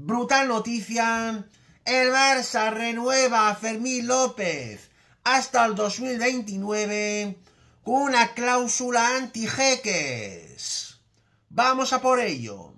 Brutal noticia. El Barça renueva a Fermín López hasta el 2029 con una cláusula anti-jeques. Vamos a por ello.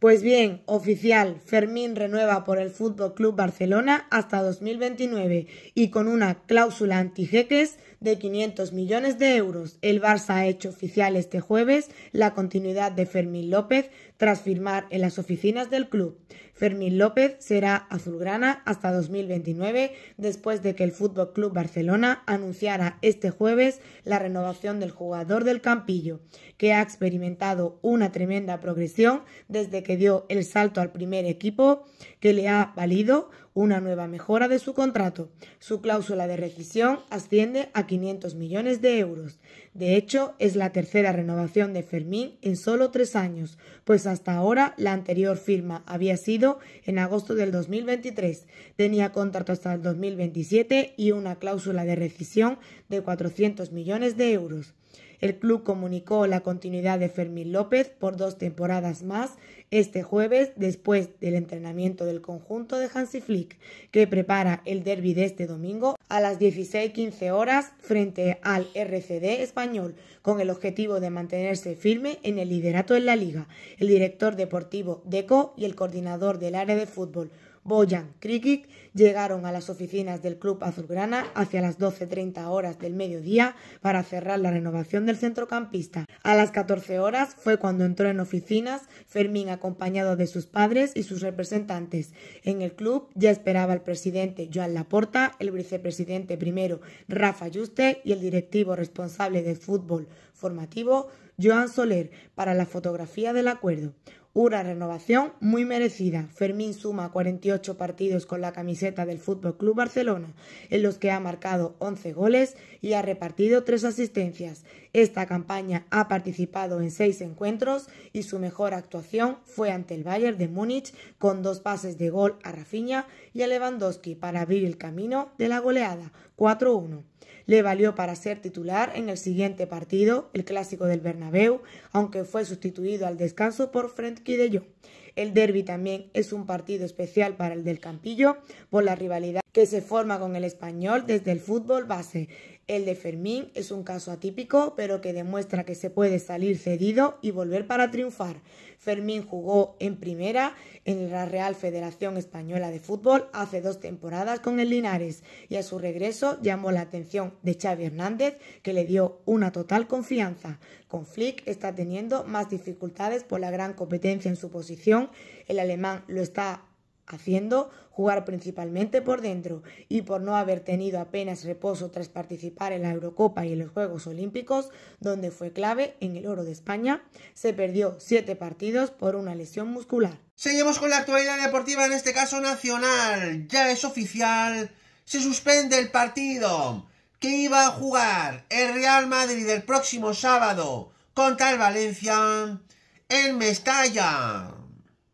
Pues bien, oficial, Fermín renueva por el Fútbol Club Barcelona hasta 2029 y con una cláusula anti-jeques de 500 millones de euros. El Barça ha hecho oficial este jueves la continuidad de Fermín López tras firmar en las oficinas del club, Fermín López será azulgrana hasta 2029 después de que el Fútbol Club Barcelona anunciara este jueves la renovación del jugador del Campillo, que ha experimentado una tremenda progresión desde que dio el salto al primer equipo que le ha valido una nueva mejora de su contrato. Su cláusula de rescisión asciende a 500 millones de euros. De hecho, es la tercera renovación de Fermín en solo tres años, pues hasta ahora la anterior firma había sido en agosto del 2023. Tenía contrato hasta el 2027 y una cláusula de rescisión de 400 millones de euros. El club comunicó la continuidad de Fermín López por dos temporadas más este jueves después del entrenamiento del conjunto de Hansi Flick, que prepara el derby de este domingo a las 16:15 horas frente al RCD español, con el objetivo de mantenerse firme en el liderato en la liga. El director deportivo Deco y el coordinador del área de fútbol Boyan Krikic llegaron a las oficinas del club azulgrana hacia las 12.30 horas del mediodía para cerrar la renovación del centrocampista. A las 14 horas fue cuando entró en oficinas Fermín acompañado de sus padres y sus representantes. En el club ya esperaba el presidente Joan Laporta, el vicepresidente primero Rafa Juste y el directivo responsable de fútbol formativo Joan Soler para la fotografía del acuerdo. Una renovación muy merecida. Fermín suma 48 partidos con la camiseta del Fútbol Club Barcelona, en los que ha marcado 11 goles y ha repartido 3 asistencias. Esta campaña ha participado en 6 encuentros y su mejor actuación fue ante el Bayern de Múnich con dos pases de gol a Rafinha y a Lewandowski para abrir el camino de la goleada 4-1. Le valió para ser titular en el siguiente partido, el clásico del Bernabéu, aunque fue sustituido al descanso por Frenkie de Jong. El derby también es un partido especial para el del Campillo por la rivalidad que se forma con el español desde el fútbol base. El de Fermín es un caso atípico, pero que demuestra que se puede salir cedido y volver para triunfar. Fermín jugó en primera en la Real Federación Española de Fútbol hace dos temporadas con el Linares y a su regreso llamó la atención de Xavi Hernández, que le dio una total confianza. Con Flick está teniendo más dificultades por la gran competencia en su posición. El alemán lo está haciendo jugar principalmente por dentro y por no haber tenido apenas reposo tras participar en la Eurocopa y en los Juegos Olímpicos, donde fue clave en el oro de España, se perdió siete partidos por una lesión muscular. Seguimos con la actualidad deportiva, en este caso nacional. Ya es oficial, se suspende el partido que iba a jugar el Real Madrid el próximo sábado contra el Valencia en Mestalla.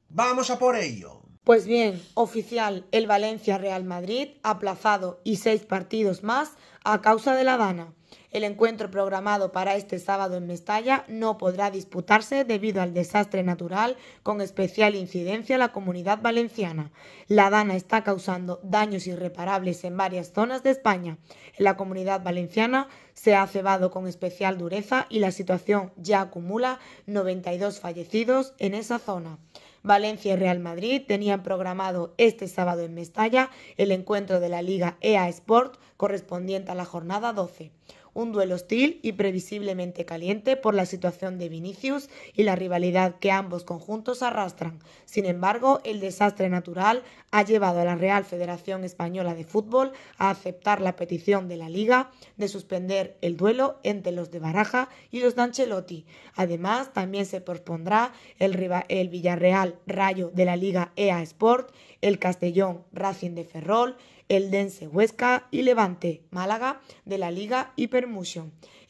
Vamos a por ello. Pues bien, oficial, el Valencia Real Madrid aplazado y seis partidos más a causa de La dana. El encuentro programado para este sábado en Mestalla no podrá disputarse debido al desastre natural, con especial incidencia en la comunidad valenciana. La Dana está causando daños irreparables en varias zonas de España. En la comunidad valenciana se ha cebado con especial dureza y la situación ya acumula 92 fallecidos en esa zona. Valencia y Real Madrid tenían programado este sábado en Mestalla el encuentro de la Liga EA Sport correspondiente a la jornada 12 un duelo hostil y previsiblemente caliente por la situación de Vinicius y la rivalidad que ambos conjuntos arrastran. Sin embargo, el desastre natural ha llevado a la Real Federación Española de Fútbol a aceptar la petición de la Liga de suspender el duelo entre los de Baraja y los de Ancelotti. Además, también se pospondrá el, el Villarreal Rayo de la Liga EA Sport, el Castellón Racing de Ferrol, Eldense, Huesca y Levante, Málaga de la Liga y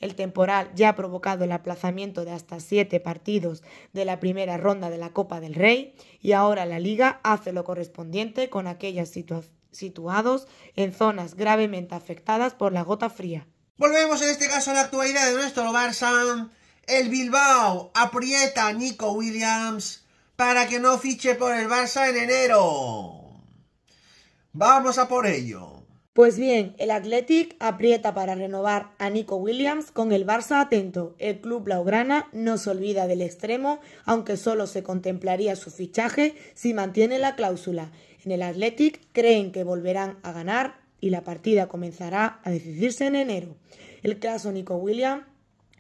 El temporal ya ha provocado el aplazamiento de hasta siete partidos de la primera ronda de la Copa del Rey y ahora la Liga hace lo correspondiente con aquellas situados en zonas gravemente afectadas por la gota fría. Volvemos en este caso a la actualidad de nuestro Barça. El Bilbao aprieta a Nico Williams para que no fiche por el Barça en enero. Vamos a por ello. Pues bien, el Athletic aprieta para renovar a Nico Williams con el Barça atento. El club blaugrana no se olvida del extremo, aunque solo se contemplaría su fichaje si mantiene la cláusula. En el Athletic creen que volverán a ganar y la partida comenzará a decidirse en enero. El caso Nico Williams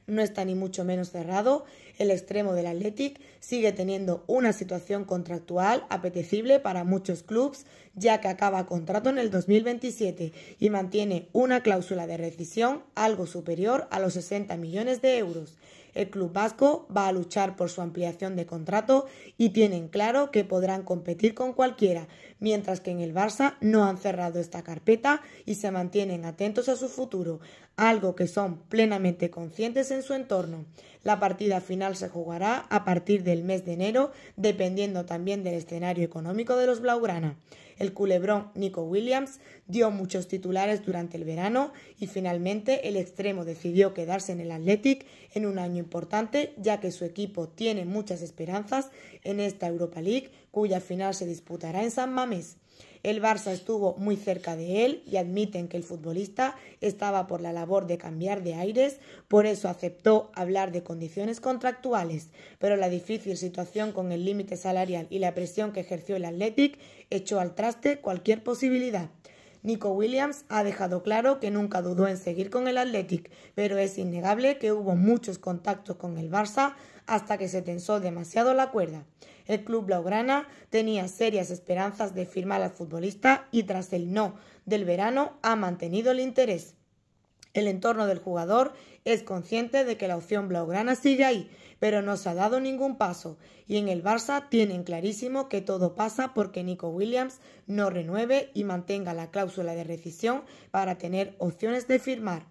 no está ni mucho menos cerrado. El extremo del Athletic sigue teniendo una situación contractual apetecible para muchos clubes, ya que acaba contrato en el 2027 y mantiene una cláusula de rescisión algo superior a los 60 millones de euros. El club vasco va a luchar por su ampliación de contrato y tienen claro que podrán competir con cualquiera, mientras que en el Barça no han cerrado esta carpeta y se mantienen atentos a su futuro, algo que son plenamente conscientes en su entorno. La partida final se jugará a partir del mes de enero, dependiendo también del escenario económico de los Blaugrana el culebrón Nico Williams dio muchos titulares durante el verano y finalmente el extremo decidió quedarse en el Athletic en un año importante ya que su equipo tiene muchas esperanzas en esta Europa League cuya final se disputará en San Mamés. El Barça estuvo muy cerca de él y admiten que el futbolista estaba por la labor de cambiar de aires, por eso aceptó hablar de condiciones contractuales, pero la difícil situación con el límite salarial y la presión que ejerció el Athletic echó al traste cualquier posibilidad. Nico Williams ha dejado claro que nunca dudó en seguir con el Athletic, pero es innegable que hubo muchos contactos con el Barça hasta que se tensó demasiado la cuerda. El club blaugrana tenía serias esperanzas de firmar al futbolista y tras el no del verano ha mantenido el interés. El entorno del jugador es consciente de que la opción blaugrana sigue ahí, pero no se ha dado ningún paso, y en el Barça tienen clarísimo que todo pasa porque Nico Williams no renueve y mantenga la cláusula de rescisión para tener opciones de firmar.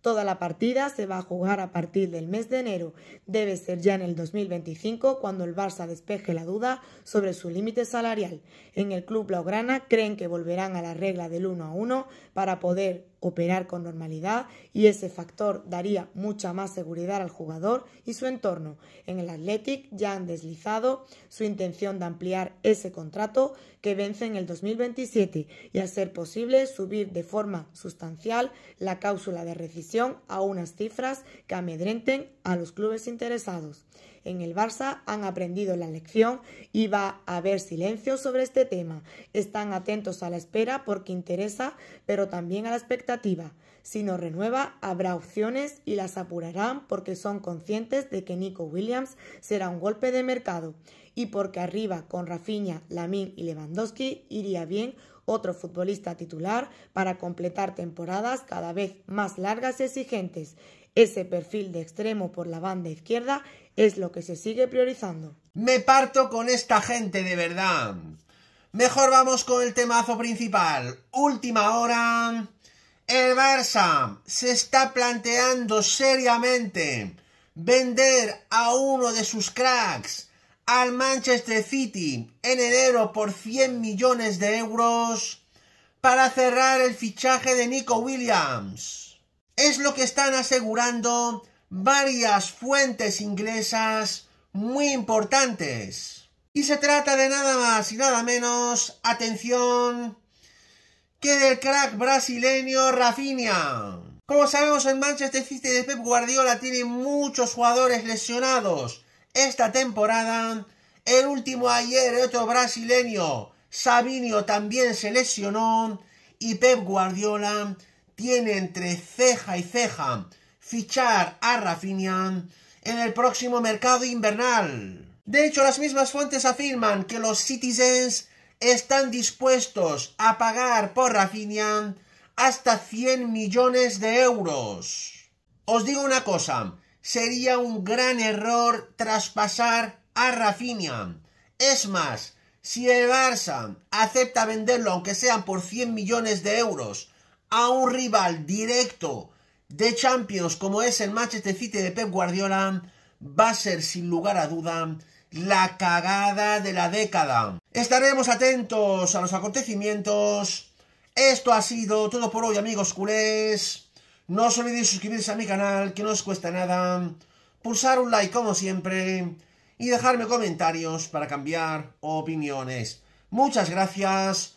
Toda la partida se va a jugar a partir del mes de enero. Debe ser ya en el 2025 cuando el Barça despeje la duda sobre su límite salarial. En el club blaugrana creen que volverán a la regla del 1 a 1 para poder operar con normalidad y ese factor daría mucha más seguridad al jugador y su entorno. En el Athletic ya han deslizado su intención de ampliar ese contrato que vence en el 2027 y a ser posible subir de forma sustancial la cláusula de rescisión a unas cifras que amedrenten a los clubes interesados en el Barça han aprendido la lección y va a haber silencio sobre este tema. Están atentos a la espera porque interesa, pero también a la expectativa. Si no renueva, habrá opciones y las apurarán porque son conscientes de que Nico Williams será un golpe de mercado y porque arriba con Rafinha, Lamín y Lewandowski iría bien otro futbolista titular para completar temporadas cada vez más largas y exigentes. Ese perfil de extremo por la banda izquierda es lo que se sigue priorizando. Me parto con esta gente de verdad. Mejor vamos con el temazo principal. Última hora. El Barça se está planteando seriamente vender a uno de sus cracks al Manchester City en enero por 100 millones de euros para cerrar el fichaje de Nico Williams. Es lo que están asegurando varias fuentes inglesas muy importantes. Y se trata de nada más y nada menos, atención, que del crack brasileño Rafinha. Como sabemos, en Manchester City de Pep Guardiola tiene muchos jugadores lesionados esta temporada. El último ayer, otro brasileño, Sabinio, también se lesionó. Y Pep Guardiola tiene entre ceja y ceja fichar a Rafinha en el próximo mercado invernal. De hecho, las mismas fuentes afirman que los Citizens están dispuestos a pagar por Rafinha hasta 100 millones de euros. Os digo una cosa, sería un gran error traspasar a Rafinha. Es más, si el Barça acepta venderlo aunque sean por 100 millones de euros a un rival directo de Champions como es el Manchester City de Pep Guardiola va a ser sin lugar a duda la cagada de la década. Estaremos atentos a los acontecimientos. Esto ha sido todo por hoy amigos culés. No os olvidéis suscribirse a mi canal que no os cuesta nada. Pulsar un like como siempre y dejarme comentarios para cambiar opiniones. Muchas gracias.